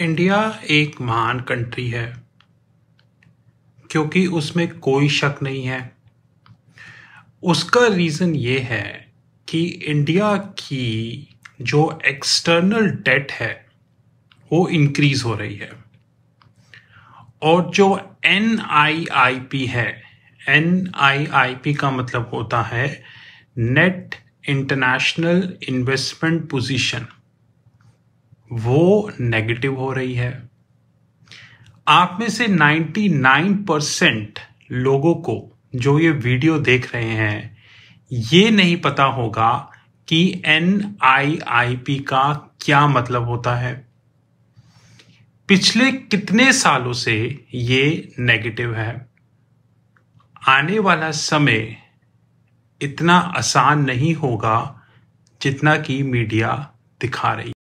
India एक महान country है क्योंकि उसमें कोई शक नहीं है उसका रीज़न ये है कि इंडिया की जो एक्सटर्नल डेट है वो इंक्रीज हो रही है और जो एन आई आई पी है एन आई आई पी का मतलब होता है नेट इंटरनेशनल इन्वेस्टमेंट पोजीशन वो नेगेटिव हो रही है आप में से 99 परसेंट लोगों को जो ये वीडियो देख रहे हैं ये नहीं पता होगा कि एन का क्या मतलब होता है पिछले कितने सालों से ये नेगेटिव है आने वाला समय इतना आसान नहीं होगा जितना कि मीडिया दिखा रही